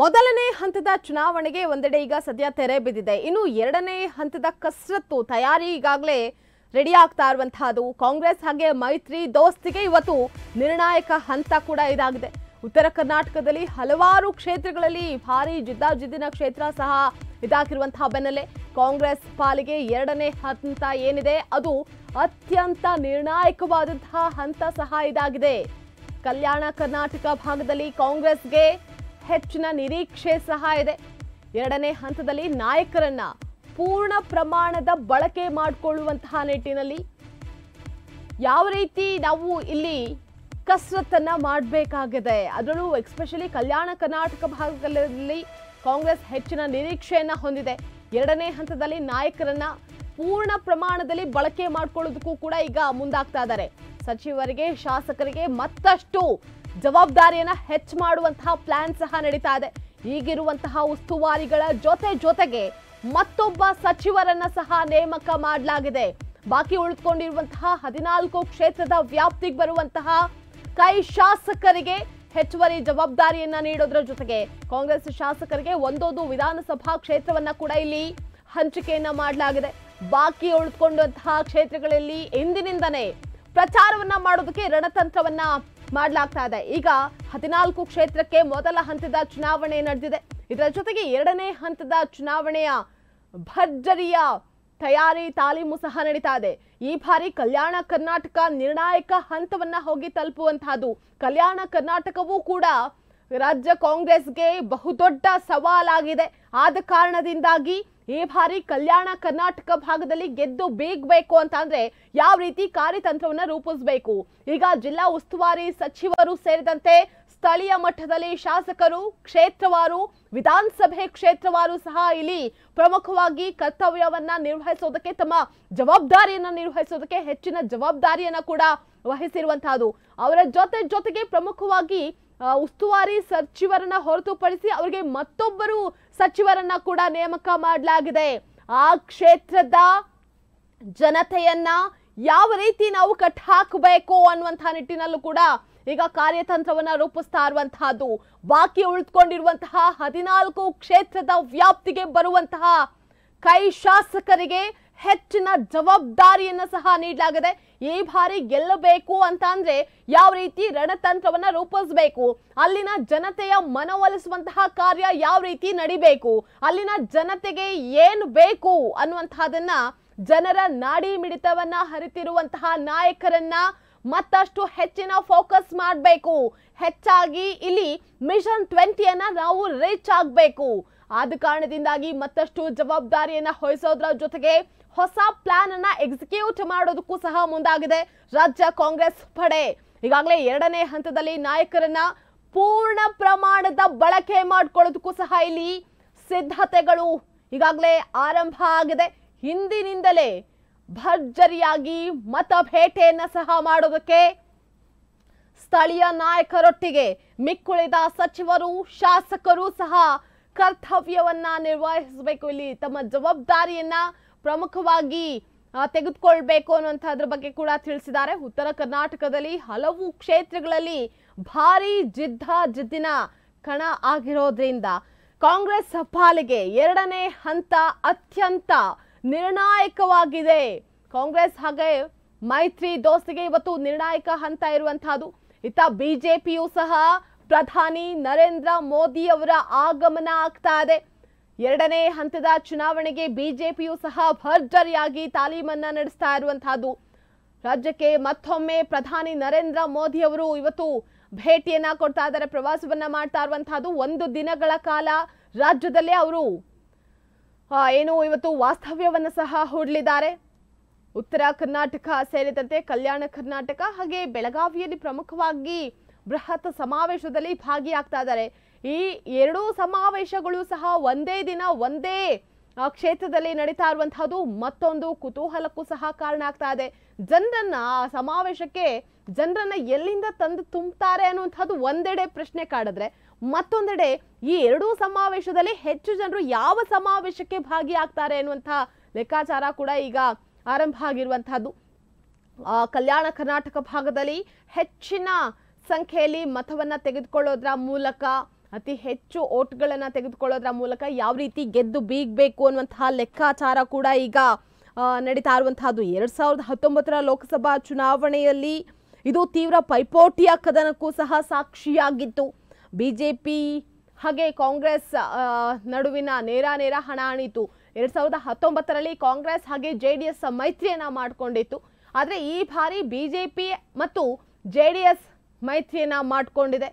ಮೊದಲನೇ ಹಂತದ ಚುನಾವಣೆಗೆ ಒಂದೆಡೆ ಈಗ ಸದ್ಯ ತೆರೆ ಬಿದ್ದಿದೆ ಇನ್ನು ಎರಡನೇ ಹಂತದ ಕಸರತ್ತು ತಯಾರಿ ಈಗಾಗಲೇ ರೆಡಿ ಆಗ್ತಾ ಇರುವಂತಹದ್ದು ಕಾಂಗ್ರೆಸ್ ಹಾಗೆ ಮೈತ್ರಿ ದೋಸ್ತಿಗೆ ಇವತ್ತು ನಿರ್ಣಾಯಕ ಹಂತ ಕೂಡ ಇದಾಗಿದೆ ಉತ್ತರ ಕರ್ನಾಟಕದಲ್ಲಿ ಹಲವಾರು ಕ್ಷೇತ್ರಗಳಲ್ಲಿ ಭಾರಿ ಜಿದ್ದಾಜಿದ್ದಿನ ಕ್ಷೇತ್ರ ಸಹ ಇದಾಗಿರುವಂತಹ ಬೆನ್ನಲ್ಲೇ ಕಾಂಗ್ರೆಸ್ ಪಾಲಿಗೆ ಎರಡನೇ ಹಂತ ಏನಿದೆ ಅದು ಅತ್ಯಂತ ನಿರ್ಣಾಯಕವಾದಂತಹ ಹಂತ ಸಹ ಇದಾಗಿದೆ ಕಲ್ಯಾಣ ಕರ್ನಾಟಕ ಭಾಗದಲ್ಲಿ ಕಾಂಗ್ರೆಸ್ಗೆ ಹೆಚ್ಚಿನ ನಿರೀಕ್ಷೆ ಸಹ ಇದೆ ಎರಡನೇ ಹಂತದಲ್ಲಿ ನಾಯಕರನ್ನ ಪೂರ್ಣ ಪ್ರಮಾಣದ ಬಳಕೆ ಮಾಡಿಕೊಳ್ಳುವಂತಹ ನಿಟ್ಟಿನಲ್ಲಿ ಯಾವ ರೀತಿ ನಾವು ಇಲ್ಲಿ ಕಸರತ್ತನ್ನು ಮಾಡಬೇಕಾಗಿದೆ ಅದರಲ್ಲೂ ಎಕ್ಸ್ಪೆಷಲಿ ಕಲ್ಯಾಣ ಕರ್ನಾಟಕ ಭಾಗದಲ್ಲಿ ಕಾಂಗ್ರೆಸ್ ಹೆಚ್ಚಿನ ನಿರೀಕ್ಷೆಯನ್ನು ಹೊಂದಿದೆ ಎರಡನೇ ಹಂತದಲ್ಲಿ ನಾಯಕರನ್ನ ಪೂರ್ಣ ಪ್ರಮಾಣದಲ್ಲಿ ಬಳಕೆ ಮಾಡಿಕೊಳ್ಳೋದಕ್ಕೂ ಕೂಡ ಈಗ ಮುಂದಾಗ್ತಾ ಇದ್ದಾರೆ ಸಚಿವರಿಗೆ ಶಾಸಕರಿಗೆ ಮತ್ತಷ್ಟು ಜವಾಬ್ದಾರಿಯನ್ನ ಹೆಚ್ಚು ಮಾಡುವಂತಹ ಪ್ಲಾನ್ ಸಹ ನಡೀತಾ ಇದೆ ಈಗಿರುವಂತಹ ಉಸ್ತುವಾರಿಗಳ ಜೊತೆ ಜೊತೆಗೆ ಮತ್ತೊಬ್ಬ ಸಚಿವರನ್ನ ಸಹ ನೇಮಕ ಮಾಡಲಾಗಿದೆ ಬಾಕಿ ಉಳಿದುಕೊಂಡಿರುವಂತಹ ಹದಿನಾಲ್ಕು ಕ್ಷೇತ್ರದ ವ್ಯಾಪ್ತಿಗೆ ಬರುವಂತಹ ಕೈ ಶಾಸಕರಿಗೆ ಹೆಚ್ಚುವರಿ ಜವಾಬ್ದಾರಿಯನ್ನ ನೀಡೋದ್ರ ಜೊತೆಗೆ ಕಾಂಗ್ರೆಸ್ ಶಾಸಕರಿಗೆ ಒಂದೊಂದು ವಿಧಾನಸಭಾ ಕ್ಷೇತ್ರವನ್ನ ಕೂಡ ಇಲ್ಲಿ ಹಂಚಿಕೆಯನ್ನ ಮಾಡಲಾಗಿದೆ ಬಾಕಿ ಉಳಿದುಕೊಂಡಂತಹ ಕ್ಷೇತ್ರಗಳಲ್ಲಿ ಎಂದಿನಿಂದನೇ ಪ್ರಚಾರವನ್ನ ಮಾಡೋದಕ್ಕೆ ರಣತಂತ್ರವನ್ನ ಮಾಡಲಾಗ್ತಾ ಇದೆ ಈಗ ಹದಿನಾಲ್ಕು ಕ್ಷೇತ್ರಕ್ಕೆ ಮೊದಲ ಹಂತದ ಚುನಾವಣೆ ನಡೆದಿದೆ ಇದರ ಜೊತೆಗೆ ಎರಡನೇ ಹಂತದ ಚುನಾವಣೆಯ ಭರ್ಜರಿಯ ತಯಾರಿ ತಾಲೀಮು ಸಹ ನಡೀತಾ ಇದೆ ಈ ಬಾರಿ ಕಲ್ಯಾಣ ಕರ್ನಾಟಕ ನಿರ್ಣಾಯಕ ಹಂತವನ್ನ ಹೋಗಿ ತಲುಪುವಂತಹದ್ದು ಕಲ್ಯಾಣ ಕರ್ನಾಟಕವೂ ಕೂಡ ರಾಜ್ಯ ಕಾಂಗ್ರೆಸ್ಗೆ ಬಹುದೊಡ್ಡ ಸವಾಲಾಗಿದೆ ಆದ ಕಾರಣದಿಂದಾಗಿ ಈ ಬಾರಿ ಕಲ್ಯಾಣ ಕರ್ನಾಟಕ ಭಾಗದಲ್ಲಿ ಗೆದ್ದು ಬೀಗಬೇಕು ಅಂತ ಅಂದ್ರೆ ಯಾವ ರೀತಿ ಕಾರ್ಯತಂತ್ರವನ್ನು ರೂಪಿಸಬೇಕು ಈಗ ಜಿಲ್ಲಾ ಉಸ್ತುವಾರಿ ಸಚಿವರು ಸೇರಿದಂತೆ ಸ್ಥಳೀಯ ಮಟ್ಟದಲ್ಲಿ ಶಾಸಕರು ಕ್ಷೇತ್ರವಾರು ವಿಧಾನಸಭೆ ಕ್ಷೇತ್ರವಾರು ಸಹ ಇಲ್ಲಿ ಪ್ರಮುಖವಾಗಿ ಕರ್ತವ್ಯವನ್ನ ನಿರ್ವಹಿಸೋದಕ್ಕೆ ತಮ್ಮ ಜವಾಬ್ದಾರಿಯನ್ನ ನಿರ್ವಹಿಸೋದಕ್ಕೆ ಹೆಚ್ಚಿನ ಜವಾಬ್ದಾರಿಯನ್ನ ಕೂಡ ವಹಿಸಿರುವಂತಹದ್ದು ಅವರ ಜೊತೆ ಜೊತೆಗೆ ಪ್ರಮುಖವಾಗಿ ಉಸ್ತುವಾರಿ ಸಚಿವರನ್ನ ಹೊರತುಪಡಿಸಿ ಅವರಿಗೆ ಮತ್ತೊಬ್ಬರು ಸಚಿವರನ್ನ ಕೂಡ ನೇಮಕ ಮಾಡಲಾಗಿದೆ ಆ ಕ್ಷೇತ್ರದ ಜನತೆಯನ್ನ ಯಾವ ರೀತಿ ನಾವು ಕಟ್ ಹಾಕಬೇಕು ಅನ್ನುವಂತಹ ನಿಟ್ಟಿನಲ್ಲೂ ಕೂಡ ಈಗ ಕಾರ್ಯತಂತ್ರವನ್ನ ರೂಪಿಸ್ತಾ ಇರುವಂತಹದ್ದು ಬಾಕಿ ಉಳಿದುಕೊಂಡಿರುವಂತಹ ಹದಿನಾಲ್ಕು ಕ್ಷೇತ್ರದ ವ್ಯಾಪ್ತಿಗೆ ಬರುವಂತಹ ಕೈ ಶಾಸಕರಿಗೆ ಹೆಚ್ಚಿನ ಜವಾಬ್ದಾರಿಯನ್ನ ಸಹ ನೀಡಲಾಗಿದೆ ಈ ಬಾರಿ ಗೆಲ್ಲಬೇಕು ಅಂತ ಅಂದ್ರೆ ಯಾವ ರೀತಿ ರಣತಂತ್ರವನ್ನ ರೂಪಿಸಬೇಕು ಅಲ್ಲಿನ ಜನತೆಯ ಮನವೊಲಿಸುವಂತಹ ಕಾರ್ಯ ಯಾವ ರೀತಿ ನಡಿಬೇಕು ಅಲ್ಲಿನ ಜನತೆಗೆ ಏನು ಬೇಕು ಅನ್ನುವಂತಹದನ್ನ ಜನರ ನಾಡಿ ಮಿಡಿತವನ್ನ ಹರಿತಿರುವಂತಹ ನಾಯಕರನ್ನ ಮತ್ತಷ್ಟು ಹೆಚ್ಚಿನ ಫೋಕಸ್ ಮಾಡಬೇಕು ಹೆಚ್ಚಾಗಿ ಇಲ್ಲಿ ಮಿಷನ್ ಟ್ವೆಂಟಿಯನ್ನ ನಾವು ರೀಚ್ ಆಗಬೇಕು ಆದ ಕಾರಣದಿಂದಾಗಿ ಮತ್ತಷ್ಟು ಜವಾಬ್ದಾರಿಯನ್ನ ಹೊಯಿಸೋದ್ರ ಜೊತೆಗೆ ಹೊಸ ಪ್ಲಾನ್ ಅನ್ನ ಎಕ್ಸಿಕ್ಯೂಟ್ ಮಾಡೋದಕ್ಕೂ ಸಹ ಮುಂದಾಗಿದೆ ರಾಜ್ಯ ಕಾಂಗ್ರೆಸ್ ಪಡೆ ಈಗಾಗಲೇ ಎರಡನೇ ಹಂತದಲ್ಲಿ ನಾಯಕರನ್ನ ಪೂರ್ಣ ಪ್ರಮಾಣದ ಬಳಕೆ ಮಾಡಿಕೊಳ್ಳೋದಕ್ಕೂ ಸಹ ಇಲ್ಲಿ ಸಿದ್ಧತೆಗಳು ಈಗಾಗಲೇ ಆರಂಭ ಆಗಿದೆ ಹಿಂದಿನಿಂದಲೇ ಭರ್ಜರಿಯಾಗಿ ಮತ ಭೇಟೆಯನ್ನ ಸಹ ಮಾಡೋದಕ್ಕೆ ಸ್ಥಳೀಯ ನಾಯಕರೊಟ್ಟಿಗೆ ಮಿಕ್ಕುಳಿದ ಸಚಿವರು ಶಾಸಕರು ಸಹ ಕರ್ತವ್ಯವನ್ನ ನಿರ್ವಹಿಸಬೇಕು ಇಲ್ಲಿ ತಮ್ಮ ಜವಾಬ್ದಾರಿಯನ್ನ ಪ್ರಮುಖವಾಗಿ ತೆಗೆದುಕೊಳ್ಬೇಕು ಅನ್ನುವಂಥದ್ರ ಬಗ್ಗೆ ಕೂಡ ತಿಳಿಸಿದ್ದಾರೆ ಉತ್ತರ ಕರ್ನಾಟಕದಲ್ಲಿ ಹಲವು ಕ್ಷೇತ್ರಗಳಲ್ಲಿ ಭಾರಿ ಜಿದ್ದ ಜಿದ್ದಿನ ಕಣ ಆಗಿರೋದ್ರಿಂದ ಕಾಂಗ್ರೆಸ್ ಪಾಲಿಗೆ ಎರಡನೇ ಹಂತ ಅತ್ಯಂತ ನಿರ್ಣಾಯಕವಾಗಿದೆ ಕಾಂಗ್ರೆಸ್ ಹಾಗೆ ಮೈತ್ರಿ ದೋಸ್ತಿಗೆ ಇವತ್ತು ನಿರ್ಣಾಯಕ ಹಂತ ಇರುವಂತಹದ್ದು ಇತ್ತ ಬಿಜೆಪಿಯು ಸಹ ಪ್ರಧಾನಿ ನರೇಂದ್ರ ಮೋದಿಯವರ ಆಗಮನ ಆಗ್ತಾ ಇದೆ ಎರಡನೇ ಹಂತದ ಚುನಾವಣೆಗೆ ಬಿಜೆಪಿಯು ಸಹ ಭರ್ಜರಿಯಾಗಿ ತಾಲೀಮನ್ನ ನಡೆಸ್ತಾ ಇರುವಂತಹದ್ದು ರಾಜ್ಯಕ್ಕೆ ಮತ್ತೊಮ್ಮೆ ಪ್ರಧಾನಿ ನರೇಂದ್ರ ಮೋದಿ ಅವರು ಇವತ್ತು ಭೇಟಿಯನ್ನ ಕೊಡ್ತಾ ಇದ್ದಾರೆ ಪ್ರವಾಸವನ್ನ ಮಾಡ್ತಾ ಇರುವಂತಹದ್ದು ಒಂದು ದಿನಗಳ ಕಾಲ ರಾಜ್ಯದಲ್ಲೇ ಅವರು ಏನು ಇವತ್ತು ವಾಸ್ತವ್ಯವನ್ನು ಸಹ ಹೂಡಲಿದ್ದಾರೆ ಉತ್ತರ ಕರ್ನಾಟಕ ಸೇರಿದಂತೆ ಕಲ್ಯಾಣ ಕರ್ನಾಟಕ ಹಾಗೆ ಬೆಳಗಾವಿಯಲ್ಲಿ ಪ್ರಮುಖವಾಗಿ ಬೃಹತ್ ಸಮಾವೇಶದಲ್ಲಿ ಭಾಗಿಯಾಗ್ತಾ ಇದ್ದಾರೆ ಈ ಎರಡೂ ಸಮಾವೇಶಗಳು ಸಹ ಒಂದೇ ದಿನ ಒಂದೇ ಕ್ಷೇತ್ರದಲ್ಲಿ ನಡೀತಾ ಇರುವಂತಹದ್ದು ಮತ್ತೊಂದು ಕುತೂಹಲಕ್ಕೂ ಸಹ ಕಾರಣ ಆಗ್ತಾ ಇದೆ ಜನರನ್ನ ಸಮಾವೇಶಕ್ಕೆ ಜನರನ್ನ ಎಲ್ಲಿಂದ ತಂದು ತುಂಬುತ್ತಾರೆ ಅನ್ನುವಂಥದ್ದು ಒಂದೆಡೆ ಪ್ರಶ್ನೆ ಕಾಡಿದ್ರೆ ಮತ್ತೊಂದೆಡೆ ಈ ಎರಡೂ ಸಮಾವೇಶದಲ್ಲಿ ಹೆಚ್ಚು ಜನರು ಯಾವ ಸಮಾವೇಶಕ್ಕೆ ಭಾಗಿಯಾಗ್ತಾರೆ ಅನ್ನುವಂತಹ ಲೆಕ್ಕಾಚಾರ ಕೂಡ ಈಗ ಆರಂಭ ಆಗಿರುವಂತಹದ್ದು ಕಲ್ಯಾಣ ಕರ್ನಾಟಕ ಭಾಗದಲ್ಲಿ ಹೆಚ್ಚಿನ ಸಂಖ್ಯೆಯಲ್ಲಿ ಮತವನ್ನ ತೆಗೆದುಕೊಳ್ಳೋದ್ರ ಮೂಲಕ ಅತಿ ಹೆಚ್ಚು ಓಟ್ಗಳನ್ನು ತೆಗೆದುಕೊಳ್ಳೋದ್ರ ಮೂಲಕ ಯಾವ ರೀತಿ ಗೆದ್ದು ಬೀಗಬೇಕು ಅನ್ನುವಂತಹ ಲೆಕ್ಕಾಚಾರ ಕೂಡ ಈಗ ನಡೀತಾ ಇರುವಂತಹದ್ದು ಎರಡು ಸಾವಿರದ ಹತ್ತೊಂಬತ್ತರ ಲೋಕಸಭಾ ಚುನಾವಣೆಯಲ್ಲಿ ಇದು ತೀವ್ರ ಪೈಪೋಟಿಯ ಕದನಕ್ಕೂ ಸಹ ಸಾಕ್ಷಿಯಾಗಿತ್ತು ಬಿ ಜೆ ಪಿ ಹಾಗೆ ಕಾಂಗ್ರೆಸ್ ನಡುವಿನ ನೇರ ನೇರ ಹಣಾಣಿತು ಎರಡು ಸಾವಿರದ ಹತ್ತೊಂಬತ್ತರಲ್ಲಿ ಕಾಂಗ್ರೆಸ್ ಹಾಗೆ ಜೆ ಡಿ ಎಸ್ ಮೈತ್ರಿಯನ್ನು ಮಾಡಿಕೊಂಡಿತ್ತು ಆದರೆ ಈ ಬಾರಿ ಬಿ ಜೆ ಪಿ ಮತ್ತು ಜೆ ಡಿ ಎಸ್ ಮೈತ್ರಿಯನ್ನು ಮಾಡಿಕೊಂಡಿದೆ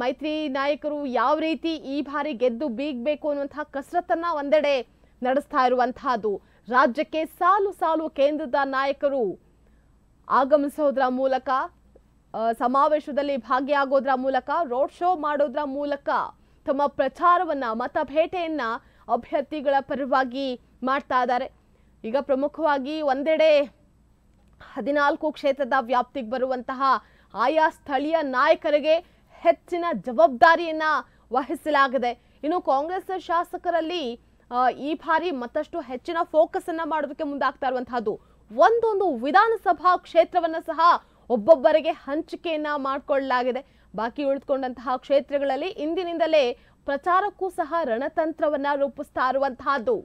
ಮೈತ್ರಿ ನಾಯಕರು ಯಾವ ರೀತಿ ಈ ಬಾರಿ ಗೆದ್ದು ಬೀಗಬೇಕು ಅನ್ನುವಂತಹ ಕಸರತ್ತನ್ನ ಒಂದೆಡೆ ನಡೆಸ್ತಾ ಇರುವಂತಹದ್ದು ರಾಜ್ಯಕ್ಕೆ ಸಾಲು ಸಾಲು ಕೇಂದ್ರದ ನಾಯಕರು ಆಗಮಿಸೋದ್ರ ಮೂಲಕ ಸಮಾವೇಶದಲ್ಲಿ ಭಾಗಿಯಾಗೋದ್ರ ಮೂಲಕ ರೋಡ್ ಶೋ ಮಾಡೋದ್ರ ಮೂಲಕ ತಮ್ಮ ಪ್ರಚಾರವನ್ನ ಮತ ಭೇಟೆಯನ್ನ ಅಭ್ಯರ್ಥಿಗಳ ಪರವಾಗಿ ಮಾಡ್ತಾ ಇದ್ದಾರೆ ಈಗ ಪ್ರಮುಖವಾಗಿ ಒಂದೆಡೆ ಹದಿನಾಲ್ಕು ಕ್ಷೇತ್ರದ ವ್ಯಾಪ್ತಿಗೆ ಬರುವಂತಹ ಆಯಾ ಸ್ಥಳೀಯ ನಾಯಕರಿಗೆ ಹೆಚ್ಚಿನ ಜವಾಬ್ದಾರಿಯನ್ನ ವಹಿಸಲಾಗಿದೆ ಇನ್ನು ಕಾಂಗ್ರೆಸ್ ಶಾಸಕರಲ್ಲಿ ಈ ಬಾರಿ ಮತ್ತಷ್ಟು ಹೆಚ್ಚಿನ ಫೋಕಸ್ ಅನ್ನ ಮಾಡೋದಕ್ಕೆ ಮುಂದಾಗ್ತಾ ಇರುವಂತಹದ್ದು ಒಂದೊಂದು ವಿಧಾನಸಭಾ ಕ್ಷೇತ್ರವನ್ನ ಸಹ ಒಬ್ಬೊಬ್ಬರಿಗೆ ಹಂಚಿಕೆಯನ್ನ ಮಾಡಿಕೊಳ್ಳಲಾಗಿದೆ ಬಾಕಿ ಉಳಿದುಕೊಂಡಂತಹ ಕ್ಷೇತ್ರಗಳಲ್ಲಿ ಇಂದಿನಿಂದಲೇ ಪ್ರಚಾರಕ್ಕೂ ಸಹ ರಣತಂತ್ರವನ್ನ ರೂಪಿಸ್ತಾ ಇರುವಂತಹದ್ದು